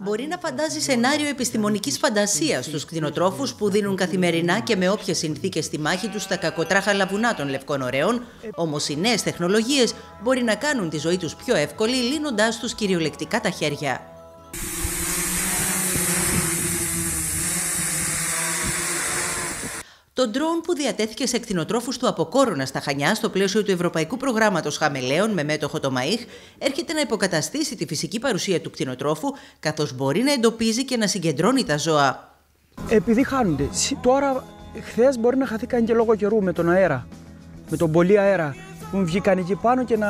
Μπορεί να φαντάζει σενάριο επιστημονικής φαντασίας στους κτηνοτρόφους που δίνουν καθημερινά και με όποιες συνθήκες τη μάχη τους τα κακοτράχαλα βουνά των λευκών ωραίων, όμως οι νέες τεχνολογίες μπορεί να κάνουν τη ζωή τους πιο εύκολη λύνοντάς τους κυριολεκτικά τα χέρια. Το ντρόουν που διατέθηκε σε κτηνοτρόφους του Αποκόρονα στα Χανιά στο πλαίσιο του Ευρωπαϊκού Προγράμματος Χαμελέων με μέτοχο το ΜΑΙΧ έρχεται να υποκαταστήσει τη φυσική παρουσία του κτηνοτρόφου, καθώς μπορεί να εντοπίζει και να συγκεντρώνει τα ζώα. Επειδή χάνονται. Τώρα, χθες μπορεί να χαθεί και λόγω καιρού με τον αέρα, με τον πολύ αέρα που βγήκαν εκεί πάνω και να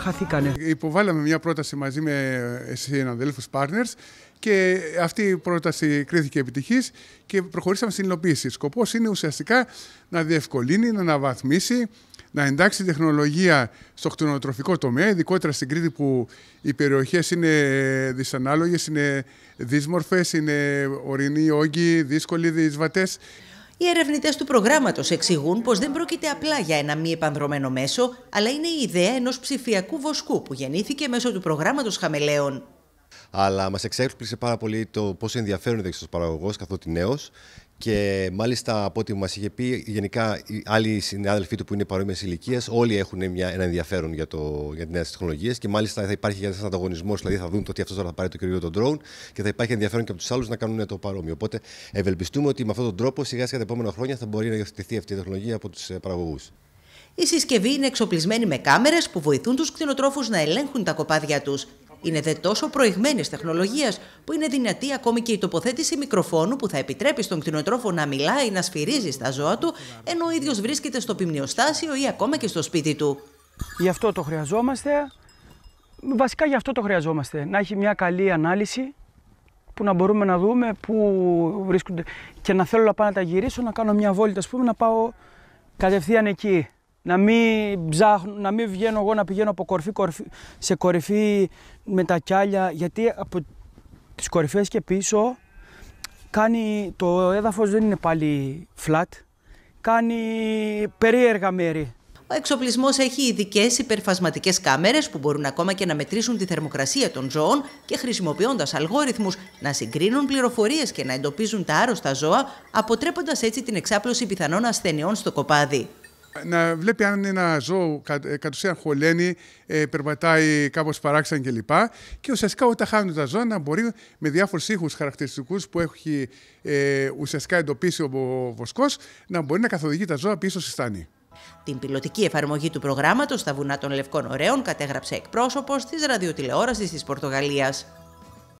χαθήκανε. Υποβάλαμε μια πρόταση μαζί με ε, συναδέλφους partners και αυτή η πρόταση κρίθηκε επιτυχής και προχωρήσαμε στην υλοποίηση. Σκοπός είναι ουσιαστικά να διευκολύνει, να αναβαθμίσει, να εντάξει τεχνολογία στο χτινοτροφικό τομέα, ειδικότερα στην Κρήτη που οι περιοχές είναι δυσανάλογες, είναι δύσμορφες, είναι ορεινοί όγκοι, δύσκολοι, δύσβατες. Οι ερευνητές του προγράμματος εξηγούν πως δεν πρόκειται απλά για ένα μη επανδρομένο μέσο, αλλά είναι η ιδέα ενός ψηφιακού βοσκού που γεννήθηκε μέσω του προγράμματος Χαμελέων. Αλλά μας εξέπληξε πάρα πολύ το πόσο ενδιαφέρον είναι ο παραγωγό καθότι νέος και μάλιστα από ό,τι μας είχε πει, γενικά οι άλλοι συνάδελφοί του που είναι παρόμοιες ηλικίες, όλοι έχουν μια, ένα ενδιαφέρον για, το, για τις νέες τεχνολογίες και μάλιστα θα υπάρχει ένας ανταγωνισμός. Δηλαδή θα δουν το ότι αυτός τώρα θα πάρει το κυρίω των drone και θα υπάρχει ενδιαφέρον και από τους άλλους να κάνουν το παρόμοιο. Οπότε ευελπιστούμε ότι με αυτόν τον τρόπο σιγά σιγά τα επόμενα χρόνια θα μπορεί να υιοθετηθεί αυτή η τεχνολογία από τους ε, παραγωγούς. Η συσκευή είναι εξοπλισμένη με κάμερες που βοηθούν τους κτηνοτρόφους να ελέγχουν τα κοπάδια τους είναι δε τόσο προηγμένης τεχνολογίας που είναι δυνατή ακόμη και η τοποθέτηση μικροφώνου που θα επιτρέπει στον κτηνοτρόφο να μιλάει ή να σφυρίζει στα ζώα του, ενώ ο ίδιος βρίσκεται στο πυμνιοστάσιο ή ακόμα και στο σπίτι του. Γι' αυτό το χρειαζόμαστε. Βασικά γι' αυτό το χρειαζόμαστε. Να έχει μια καλή ανάλυση που να μπορούμε να δούμε πού βρίσκονται. Και να θέλω να πάω να τα γυρίσω, να κάνω μια βόλτα, ας πούμε, να πάω κατευθείαν εκεί. Να μην, ψάχνω, να μην βγαίνω εγώ να πηγαίνω από κορφή σε κορυφή με τα κιάλια γιατί από τις κορυφές και πίσω κάνει, το έδαφος δεν είναι πάλι flat, κάνει περίεργα μέρη. Ο εξοπλισμός έχει ειδικές υπερφασματικές κάμερες που μπορούν ακόμα και να μετρήσουν τη θερμοκρασία των ζώων και χρησιμοποιώντας αλγόριθμους να συγκρίνουν πληροφορίες και να εντοπίζουν τα άρρωστα ζώα, αποτρέποντας έτσι την εξάπλωση πιθανών ασθενειών στο κοπάδι να βλέπει αν ένα ζώο κατ' ε, ουσίαν χωλένει, ε, περπατάει κάπως παράξεν κλπ. Και ουσιαστικά όταν χάνουν τα ζώα να μπορεί με διάφορους ήχους χαρακτηριστικούς που έχει ε, ουσιαστικά εντοπίσει ο βοσκός να μπορεί να καθοδηγεί τα ζώα πίσω στη στάνη. Την πιλωτική εφαρμογή του προγράμματος στα βουνά των Λευκών Ωραίων κατέγραψε εκπρόσωπος της ραδιοτηλεόρασης της Πορτογαλίας.